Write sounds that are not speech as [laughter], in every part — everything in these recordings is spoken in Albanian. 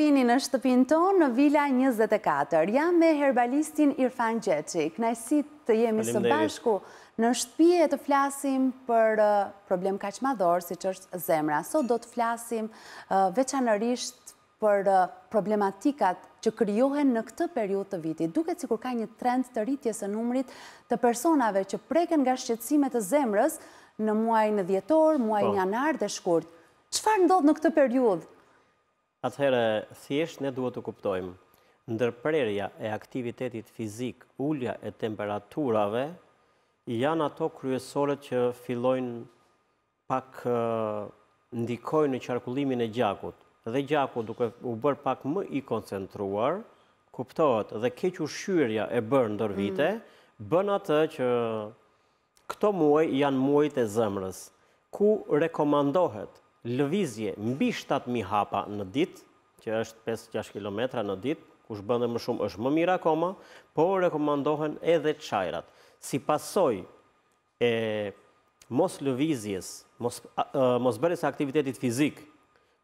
vini në shtëpinë tonë në vila 24, jam me herbalistin Irfan Gjeci. Kënaj si të jemi së bashku në shtëpije të flasim për uh, problem kaq madhor, si që është zemra. Sot do të flasim uh, veçanërisht për uh, problematikat që kryohen në këtë periut të vitit. Duke cikur ka një trend të rritjes e numrit të personave që preken nga shqetsimet të zemrës në muaj në djetor, muaj po. anar dhe shkurt. Qëfar ndodhë në këtë periut? Atëherë, thjesht ne duhet të kuptojmë, ndërprerja e aktivitetit fizik, ullja e temperaturave, janë ato kryesore që fillojnë pak ndikojnë në qarkullimin e gjakut. Dhe gjakut duke u bërë pak më i koncentruar, kuptohet dhe keqë shyrja e bërë ndër vite, mm. bën atë që këto muaj janë muajt e zëmrës, ku rekomandohet lëvizje mbi 7.000 hapa në dit, që është 5-6 km në dit, kush bëndë më shumë është më mira koma, por rekomandohen edhe qajrat. Si pasoj e mos lëvizjes, mos, mos bërës aktivitetit fizik,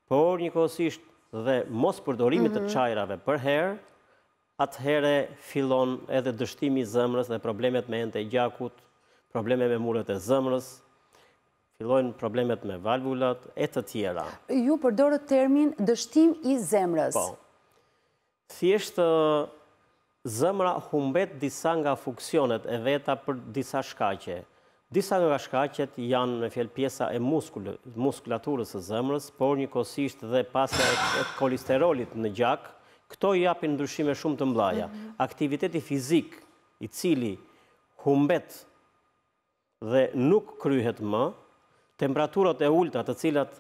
por një kosisht dhe mos përdorimit të qajrave mhm. për herë, atëhere fillon edhe dështimi zëmrës dhe problemet me ente gjakut, probleme me muret e zëmrës, fillojnë problemet me valvullat e të tjera. Ju përdorët termin dështim i zemrës. Po, thjeshtë zemra humbet disa nga fuksionet e veta për disa shkache. Disa nga shkachet janë me fjellë pjesa e muskulaturës e zemrës, por një kosisht dhe pasa e kolesterolit në gjak, këto i apin ndryshime shumë të mblaja. Mhm. Aktiviteti fizik i cili humbet dhe nuk kryhet më, temperaturat e ulta të cilat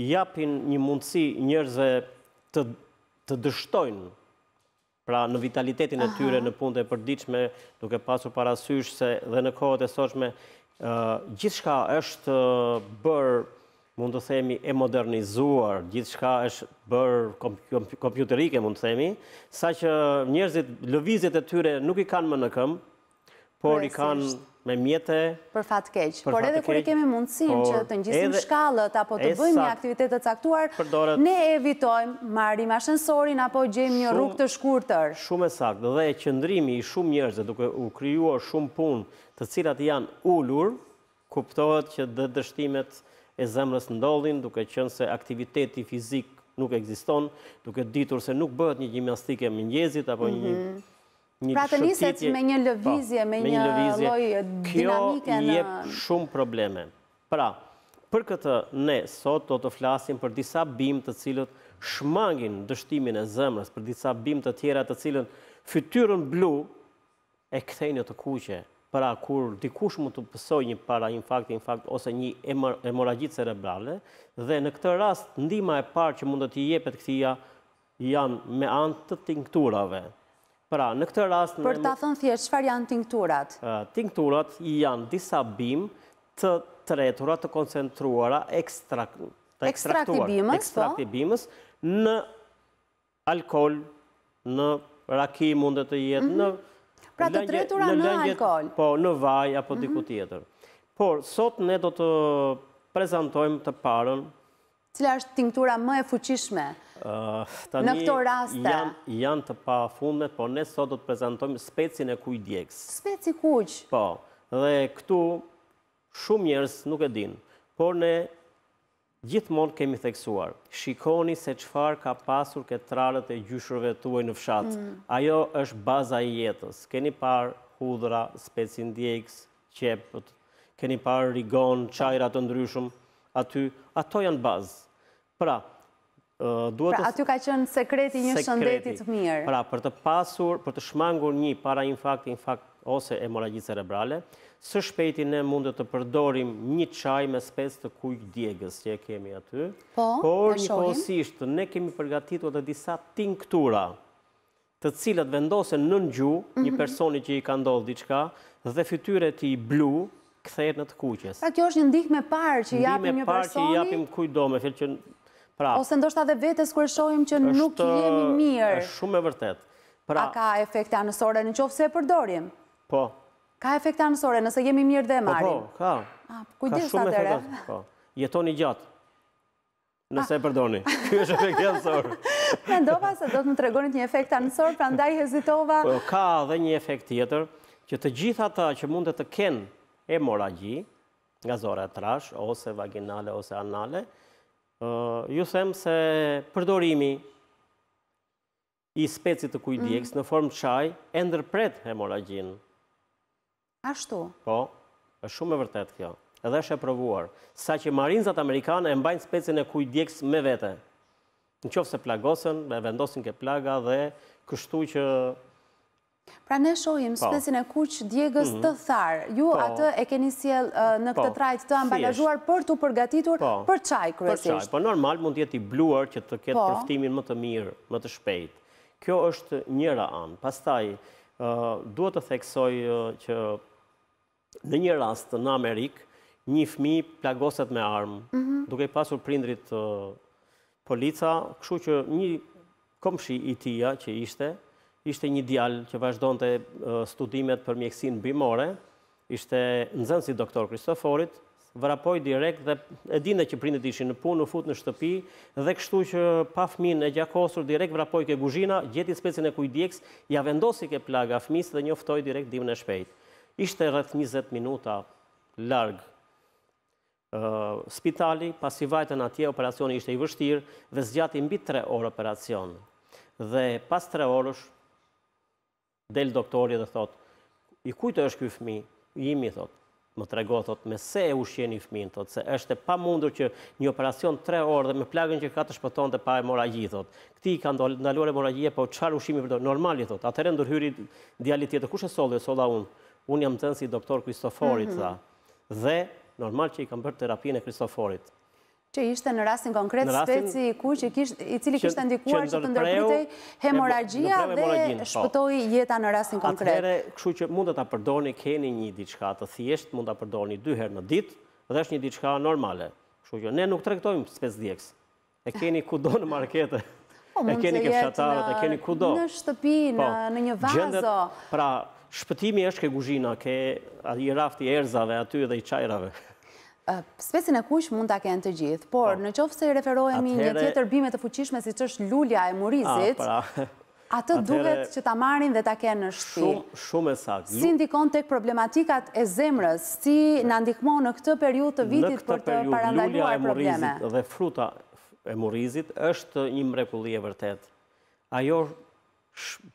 japin një mundësi njërzve të dështojnë pra në vitalitetin e tyre në punët e përdiqme, duke pasur parasysh se dhe në kohët e soqme, gjithë shka është bërë, mund të themi, e modernizuar, gjithë shka është bërë kompjuterike, mund të themi, sa që njërzit, lëvizit e tyre nuk i kanë më në këmë, por i kanë me mjetë... Për fatë keqë. Por edhe kërë i kemi mundësim që të njësim shkallët apo të bëjmë një aktivitetet caktuar, ne evitojmë marim ashenësorin apo gjemë një rrug të shkurëtër. Shumë e sakë. Dhe e qëndrimi i shumë dhe duke u kryua shumë punë të cilat janë ullur, kuptohet që dhe dështimet e zemrës ndollin duke qënë se aktiviteti fizik nuk eksiston, duke ditur se nuk bëhet një gjimnastike mëngjezit apo mhm. një një shëtitje... Pra të niset me një po, lëvizje, me një loj dinamike në... Kjo jep shumë probleme. Pra, për këtë ne sot do të flasim për disa bim të cilët shmangin dështimin e zëmrës, për disa bim të tjera të cilën fytyrën blu e kthejnë të kuqe, pra kur dikush mund të pësoj një para infarkt, infakt, ose një hemoragjit cerebrale, dhe në këtë rast, ndima e parë që mund të jepet këtia janë me antë të tinkturave, Pra, në këtë rast... Për ta thënë thjesht, qëfar janë tinkturat? Tinkturat janë disa bim të tretura të koncentruara ekstraktibimës, po. bimës, në alkohol, në raki mundet të jetë, mhm. në... Pra të tretura në alkohol? Po, në vaj apo diku mhm. tjetër. Por, sot ne do të prezentojmë të parën Cila është tinktura më e fuqishme në këto raste? Tani janë të pa fundme, por ne sot do të prezentojmë specin e kuj djekës. Speci kuq? Po, dhe këtu shumë njerës nuk e dinë, por ne gjithmonë kemi theksuar. Shikoni se qëfar ka pasur këtë e gjyshërve të në fshatë. Mm. Ajo është baza i jetës. Keni par hudra, specin djekës, qepët, keni par rigon, qajrat të ndryshumë aty, ato janë bazë. Pra, duhet pra, të... Pra, aty ka qënë sekreti një shëndetit mirë. Pra, për të pasur, për të shmangur një para infakt, infakt ose emoragjit cerebrale, së shpeti ne mundet të përdorim një qaj me spes të kujk djegës që e kemi aty. Po, shohim. Por, një kohësisht, ne kemi përgatitu atë disa tinktura, të cilat vendose në një një mhm. personi që i ka ndollë diqka, dhe fityre ti blu, këthejt në të kuqës. Pra kjo është një ndihme parë që japim një personi? Ndihme parë që japim kujdo me fjellë që... Ose ndoshta dhe vetës kërë shojmë që nuk jemi mirë. është shumë e vërtet. Pra- A ka efekte anësore në qofë se e përdorim? Po. Ka efekte anësore nëse jemi mirë dhe e marim? Po, po, ka. Kujdis të atë ere? Po, gjatë nëse e ah. përdorni. [laughs] Kjo është efekte anësore. Në se do të më tregonit një efekte anësore, pra ndaj hezitova. Po, ka dhe një efekt tjetër, që të gjitha ta që mundet të kenë hemoragji nga zora trash, ose vaginale, ose anale, ju them se përdorimi i specit të kujdjekës mm. në formë qaj e ndërpret hemoragjin. Ashtu? Po, është shumë e vërtet kjo. Edhe është e provuar. Sa që marinzat amerikanë e mbajnë specin e kujdjekës me vete. Në qofë se plagosën, e vendosin ke plaga dhe kështu që Pra ne shojim po. spesin e kuq djegës mhm. të tharë. Ju po. atë e keni siel në këtë po. trajt të ambalazhuar për të përgatitur për qaj kërësisht. Për qaj, për normal mund jeti bluar që të ketë përftimin më të mirë, më të shpejt. Kjo është njëra anë. Pastaj, duhet të theksoj që në një rast në Amerikë, një fmi plagoset me armë, mhm. duke pasur prindrit polica, këshu që një komëshi i tia që ishte, ishte një djal që të studimet për mjekësinë bimore, ishte nxënës i doktor Kristoforit, vrapoi direkt dhe e dinte që prindet ishin në punë, u fut në shtëpi dhe kështu që pa fmin e gjakosur direkt vrapoi ke kuzhina, gjeti specin e kujdjeks, ja vendosi ke plaga fëmis dhe njoftoi direkt dimën e shpejt. Ishte rreth 20 minuta larg spitali, pas i vajtën atje, operacioni ishte i vështirë dhe zgjati mbi 3 orë operacion. Dhe pas 3 orësh, del doktori dhe thot, i kujtë është këj fmi, jimi, thot, më trego, thot, me se e ushjeni fmin, thot, se është e pa mundur që një operacion tre orë dhe me plagën që ka të shpëton dhe pa e moragji, thot, këti i ka ndaluar e moragji e po qarë ushimi përdo, normali, thot, e ndërhyri djali tjetër, kush e soli, e unë, unë jam të nësi doktor Kristoforit, mm dhe normal që i kam bërë terapinë e Kristoforit, Që ishte në rastin konkret speci i kuq i cili kishte ndikuar që të ndërpritej hemoragjia dhe po. shpëtoi jeta në rastin konkret. Atëherë, kështu që mund ta përdorni keni një diçka të thjesht, mund ta përdorni dy herë në ditë dhe është një diçka normale. Kështu që ne nuk tregtojmë djekës, E keni kudo në markete. Po, e keni ke fshatarët, e keni kudo. Në shtëpi, po, në, në një vazo. pra, shpëtimi është ke guzhina, ke i rafti erzave aty dhe i qajrave. Spesin e kush mund të kënë të gjithë, por po. në qofë se referohemi një tjetër bimet të fuqishme si që është lullja e murizit, ah, pra. [laughs] atë duhet që të marrin dhe të kënë në shti. Shumë e sakë. Si ndikon të problematikat e zemrës, si në ndikmo në këtë periut të vitit për të parandaluar probleme? Në këtë periut, lullja e murizit dhe fruta e murizit është një mrekulli e vërtet. Ajo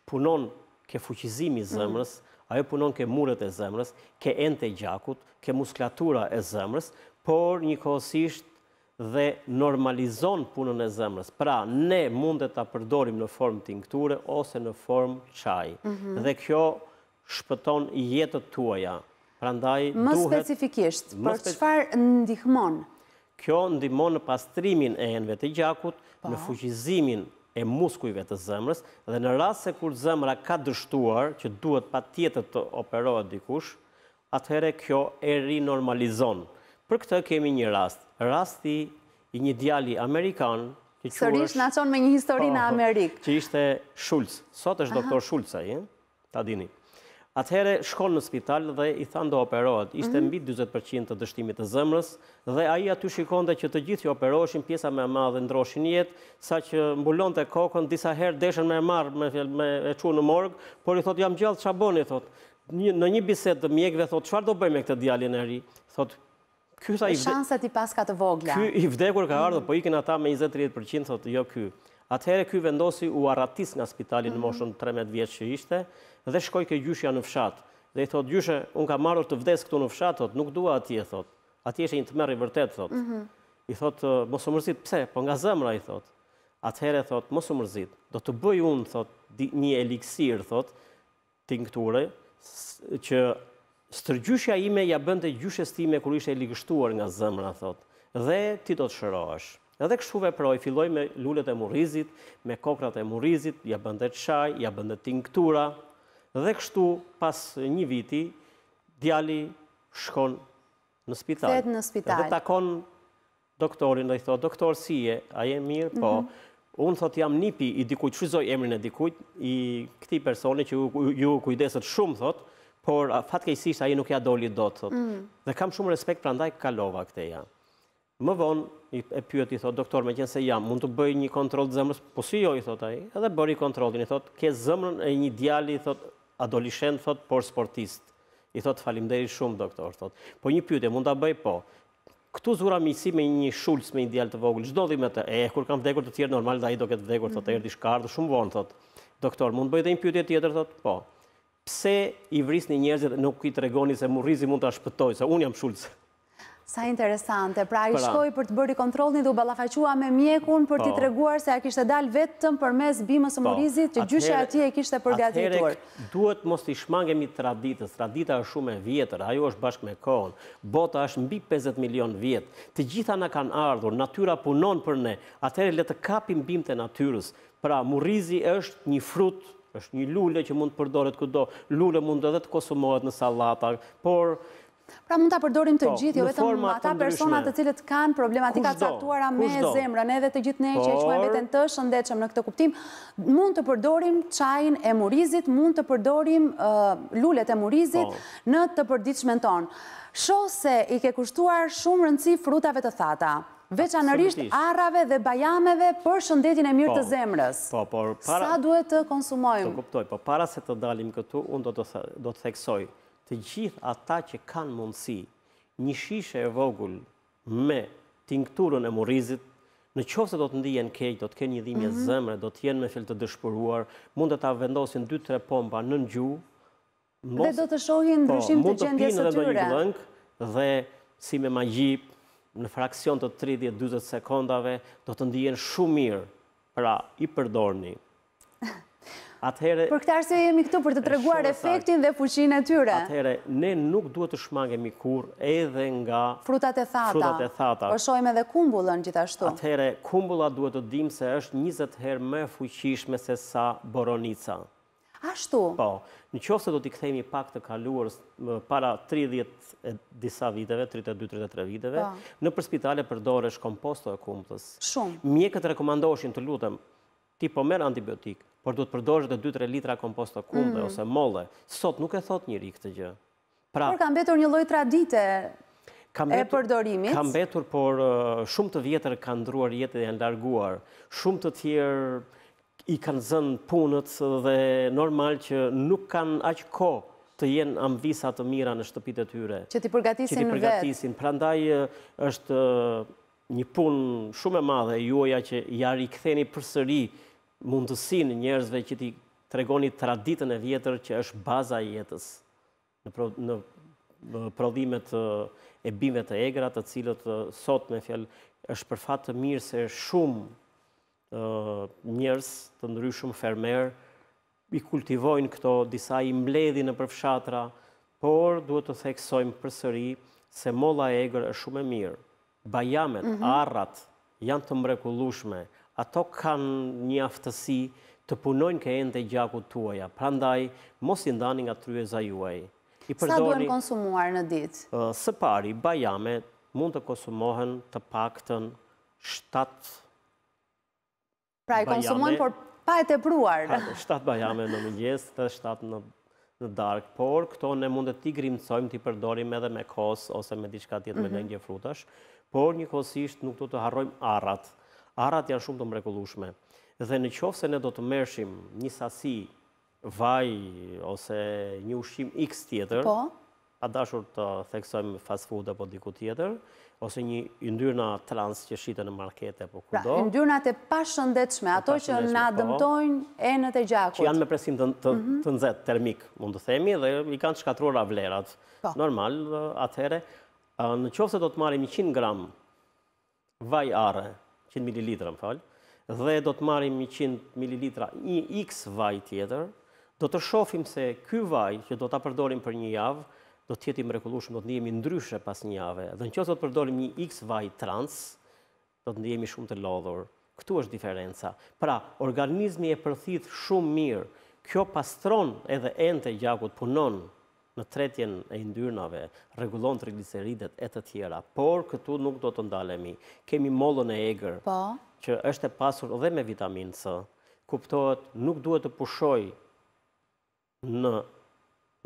punon ke fuqizimi mm. zemrës, ajo punon ke muret e zemrës, ke ente e gjakut, ke muskulatura e zemrës, por një kohësisht dhe normalizon punën e zemrës. Pra, ne mundet të përdorim në formë tinkture ose në formë qaj. Mhm. Dhe kjo shpëton jetët tuaja. Pra ndaj duhet... Më specifikisht, për qëfar ndihmon? Kjo ndihmon në pastrimin e enve të gjakut, po. në fuqizimin e muskujve të zëmrës, dhe në rrasë se kur zëmra ka dështuar që duhet pa tjetët të operohet dikush, atëhere kjo e rinormalizon. Për këtë kemi një rast, rasti i një djali Amerikan, Sërish në qonë me një historinë po, Amerikë. Që ishte Shulc, sot është doktor Shulc, eh? ta dini. Atëhere shkon në spital dhe i than do operohet. Ishte mhm. mbi 20% të dështimit të zëmrës dhe aji aty shikon dhe që të gjithë jo operoheshin pjesa me ma dhe ndroshin jetë, sa që mbulon të kokën, disa herë deshen me marë me e qu në morgë, por i thot jam gjallë të boni, thot. Në një biset të mjekve, thot, qëfar do bëjmë e këtë djalin e ri? Thot, kësa i vdekur ka ardhë, po ikin ata me 20-30%, thot, jo kësa. Atëhere këj vendosi u arratis nga spitalin në mhm. moshën 13 vjetë që ishte dhe shkoj ke gjyshja në fshatë. Dhe i thot, gjyshe, unë ka marrë të vdes këtu në fshatë, thot, nuk dua atje, thot. Atje ishe një të merë i vërtet, thot. Mhm. I thot, mosu mërzit, pse, po nga zemra, i thot. Atëhere, thot, mosu mërzit, do të bëj unë, thot, një eliksir, thot, tinkture, që stërgjyshja ime ja bënde gjyshes time kërë ishe thot. dhe ti do të shërohesh. Edhe kështu veproj, filloj me lullet e murizit, me kokrat e murizit, ja bëndet shaj, ja bëndet tinktura, dhe kështu pas një viti, djali shkon në spital. Fet në spital. Dhe takon doktorin dhe i thot, doktor si je, a je mirë, po... Mhm. Unë thot jam nipi i dikujt, shuizoj emrin e dikujt, i këti personi që ju kujdeset shumë, thot, por fatke i sisht nuk ja doli do, thot. Mhm. Dhe kam shumë respekt pra ndaj kalova këte janë. Më vonë e pyet i thot doktor me qenë se jam, mund të bëj një kontroll zemrës? Po si jo i thot ai. Edhe bëri kontrollin, i thot ke zemrën e një djali i thot adoleshent thot por sportist. I thot faleminderit shumë doktor thot. Po një pyetje mund ta bëj po. këtu zura miqësi me një shulc me një djali të vogël. Çdo lli me të. E kur kam vdekur të tjerë normal dhe ai do ketë vdekur thot, -hmm. thot erdhi shumë vonë thot. Doktor, mund bëj edhe një pyetje tjetër thot? Po. Pse i vrisni njerëzit nuk i tregoni se murrizi mund ta shpëtoj, se un jam shulc. Sa interesante, pra i pra. shkoj për të bërë i dhe u balafaqua me mjekun për t'i po. treguar se a kishtë dal vetëm për mes bimës së po. murizit që gjyshe ati e kishtë përgatitur. Atëherek duhet mos t'i shmangemi traditës, tradita është shumë e vjetër, ajo është bashkë me kohën, bota është mbi 50 milion vjetë, të gjitha në kanë ardhur, natyra punon për ne, atëherek le të kapim bim të natyrës, pra murizi është një frut, është një lule që mund të përdoret këdo, lule mund edhe të kosumohet në salata, por... Pra mund të përdorim të po, gjithë, jo vetëm ata personat të cilët kanë problematika të aktuara me zemrën, edhe të gjithë ne që e qëmë e vetën të shëndecëm në këtë kuptim, mund të përdorim qajnë e murizit, mund të përdorim lullet e murizit po. në të përdit shmenton. Sho se i ke kushtuar shumë rëndësi frutave të thata, veçanërisht arave dhe bajameve për shëndetin e mirë të po. zemrës. Sa duhet të konsumojmë? Të kuptoj, po para se të dalim këtu, unë do të theksoj të gjithë ata që kanë mundësi një shishe e vogull me tinkturën e murizit, në qofë se do të ndijen kejtë, do të kenë një dhimje mhm. zëmre, do të jenë me fjellë të dëshpëruar, mund të ta vendosin 2-3 pompa në në gjuhë, dhe do të shohin po, ndryshim të gjendje së tyre. Dhe si me magji, në fraksion të 30-20 sekundave, do të ndijen shumë mirë, pra i përdorni [laughs] Për këtë arse jemi këtu për të treguar efektin dhe fuqin e tyre. Atëhere, ne nuk duhet të shmangemi mikur edhe nga... Frutat e thata. Frutat e thata. Përshojme dhe kumbullën gjithashtu. Atëhere, kumbulla duhet të dim se është 20 herë me fuqishme se sa boronica. Ashtu? Po, në qofë se do t'i këthejmi pak të kaluar para 30 disa viteve, 32-33 viteve, po. në përspitale spitale përdore komposto e kumbullës. Shumë. Mjekët rekomandoshin të lutëm ti po merë antibiotik, por du të përdojsh dhe 2-3 litra komposto kumbe mm. ose molle. Sot nuk e thot njëri këtë gjë. Pra por kam betur një loj tradite e përdorimit. Kam betur, por uh, shumë të vjetër kanë ndruar jetë dhe janë larguar. Shumë të tjerë i kanë zënë punët dhe normal që nuk kanë aqë ko të jenë amvisa të mira në shtëpit e tyre. Që ti përgatisin vetë. Që ti përgatisin. Pra ndaj uh, është uh, një punë shumë e madhe, juaja që jari këtheni përsëri, mundësinë njerëzve që ti tregoni traditën e vjetër që është baza e jetës në pro, në prodhimet e bimëve të egra, të cilët sot me fjalë është për fat të mirë se shumë njerëz të ndryshëm fermer i kultivojnë këto disa i mbledhin në përfshatra, por duhet të theksojmë përsëri se molla e egër është shumë e mirë. Bajamet, mm -hmm. arrat janë të mrekullueshme, ato kanë një aftësi të punojnë ke ende gjaku tuaja. Pra ndaj, mos i ndani nga tryeza juaj. Sa duen konsumuar në ditë? Së pari, bajame mund të konsumohen të paktën 7 pra, bajame. Pra i konsumohen, por pa e të pruar. 7 bajame në mëngjes, 7 në darkë. por këto ne mund të ti grimcojmë, ti përdorim edhe me kos, ose me diçka tjetë me mhm. lengje frutash, por një kosisht nuk të të harrojmë arratë arat janë shumë të mrekullueshme. Dhe në qoftë se ne do të mershim një sasi vaj ose një ushqim X tjetër, po, pa dashur të theksojmë fast food apo diku tjetër, ose një yndyrna trans që shiten në markete apo pra, kudo. Pra, yndyrnat e pashëndetshme, ato që na po. dëmtojnë enët e gjakut. Që janë me presim të të, mhm. të nxehtë termik, mund të themi, dhe i kanë shkatruar vlerat. Po. Normal, atëherë, nëse do të marrim 100 gram vaj are, 100 ml, më falë, dhe do të marim 100 ml një x vaj tjetër, do të shofim se ky vaj që do të apërdorim për një javë, do të jeti mrekullushëm, do të njemi ndryshe pas një jave, dhe në që do të përdorim një x vaj trans, do të njemi shumë të lodhur. Këtu është diferenca. Pra, organizmi e përthit shumë mirë, kjo pastron edhe ente gjakut punon, në tretjen e ndyrnave, regulon trigliceridet e të tjera, por këtu nuk do të ndalemi. Kemi mollën e egrë, po. që është e pasur dhe me vitaminë C, kuptohet nuk duhet të pushoj në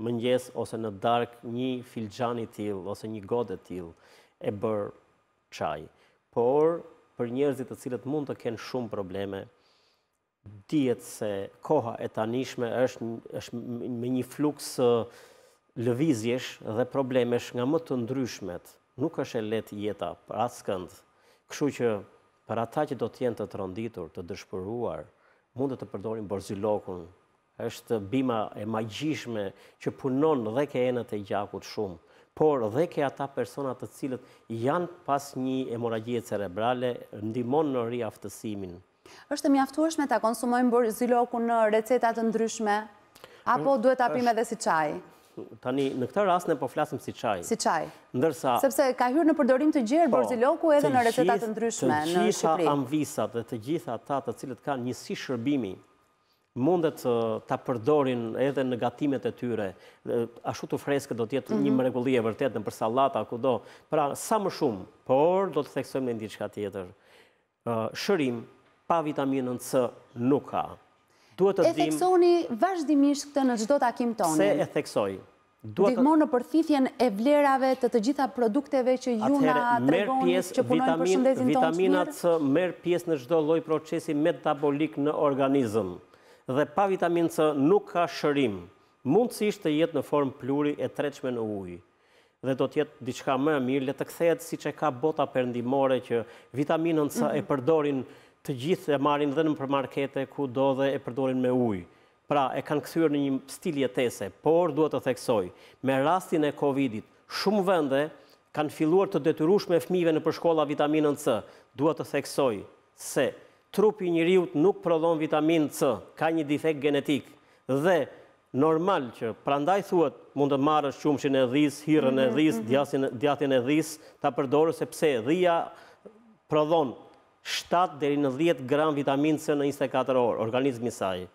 mëngjes ose në dark një filxhani tillë ose një godet tillë e bër çaj. Por për njerëzit të cilët mund të kenë shumë probleme, dihet se koha e tanishme është është me një fluks lëvizjesh dhe problemesh nga më të ndryshmet, nuk është e letë jeta për atë këndë, këshu që për ata që do tjenë të të rënditur, të dëshpëruar, mund të të përdorin borzilokun, është bima e majgjishme që punon dhe ke enët e gjakut shumë, por dhe ke ata personat të cilët janë pas një emoragje cerebrale, ndimon në ri aftësimin. Êshtë të mjaftuashme të konsumojnë borzilokun në recetat të ndryshme? Apo duhet të apime dhe si qaj? tani në këtë rast ne po flasim si çaj. Si çaj. Ndërsa sepse ka hyrë në përdorim të gjerë po, borziloku edhe në receta të ndryshme në Shqipëri. Të gjitha amvisat dhe të gjitha ata të cilët kanë njësi shërbimi mundet të ta përdorin edhe në gatimet e tyre. Ashtu të freskët do të jetë një mhm. mrekulli e vërtet në për sallata kudo. Pra sa më shumë, por do të theksojmë në diçka tjetër. Shërim pa vitaminën C nuk ka. E theksoni vazhdimisht këtë në gjdo takim tonë. Se e theksoj? Dikmo në përthithjen e vlerave të të gjitha produkteve që ju nga të që punojnë për shëndezin tonë të mirë? Vitaminat së merë pjesë në gjdo loj procesi metabolik në organizëm. Dhe pa vitamin së nuk ka shërim. Mundës ishtë të jetë në formë pluri e treqme në ujë dhe do tjetë diçka më e mirë, le të kthejtë si që ka bota përndimore që vitaminën sa e mhm. përdorin të gjithë e marin dhe në përmarkete ku do dhe e përdorin me ujë. Pra, e kanë këthyrë në një stilje tese, por duhet të theksoj, me rastin e Covidit, shumë vende kanë filluar të detyrush me fmive në përshkolla vitaminën C. Duhet të theksoj se trupi njëriut nuk prodhon vitaminë C, ka një difekt genetik dhe normal që prandaj thuet mund të shumë shumëshin e dhis, hirën e dhis, mhm, mhm, mhm. djathin e dhis, ta përdorë sepse dhia prodhon 7 deri në 10 gram vitamin C në 24 orë, organizmi saj.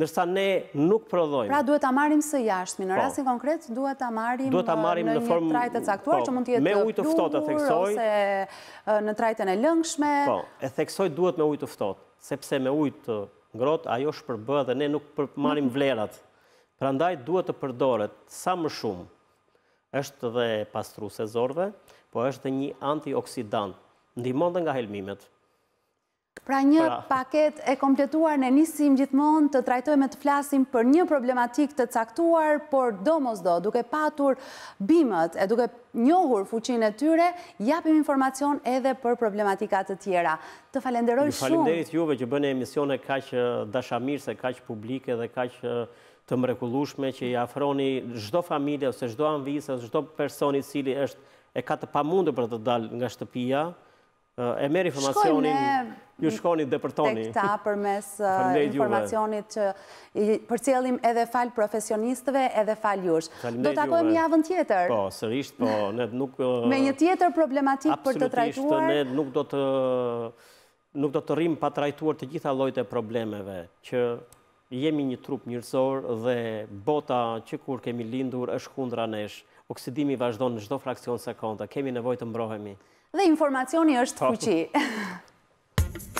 Nërsa ne nuk prodhojmë. Pra duhet të amarim së jashtëmi, në po. rasin konkret duhet të amarim uh, në një trajtë të caktuar, po, që mund të jetë plumur, ose uh, në trajtën e lëngshme. Po, e theksoj duhet me ujtë uftotë, sepse me ujtë ngrotë, ajo shpërbë dhe ne nuk marim mhm. vlerat. Pra ndaj duhet të përdoret sa më shumë, është dhe pastru zorve, po është dhe një antioksidant, ndihmon dhe nga helmimet. Pra një pra. paket e kompletuar në nisim gjithmonë të trajtojme të flasim për një problematik të caktuar, por do mos do, duke patur bimet e duke njohur fuqin e tyre, japim informacion edhe për problematikat të tjera. Të falenderoj shumë. Të falenderit juve që bëne emisione kaq dashamirë, se kaq publike dhe kaq të mrekullushme, që i afroni zdo familje, ose zdo anvise, ose zdo personi cili është e ka të pamundë për të dalë nga shtëpia, e meri informacionin, ju shkoni dhe përtoni. Tek ta për mes [laughs] informacionit që për cilim edhe falë profesionistëve edhe falë jush. Do të akojmë javën tjetër. Po, sërisht, po, ne nuk... Me një tjetër problematik për të trajtuar. Absolutisht, ne nuk do të nuk do të rrim pa trajtuar të gjitha lojt e problemeve, që jemi një trup njërzor dhe bota që kur kemi lindur është kundra nesh, oksidimi vazhdo në gjdo fraksion sekonda, kemi nevoj të mbrohemi dhe informacioni është fuqi. [laughs]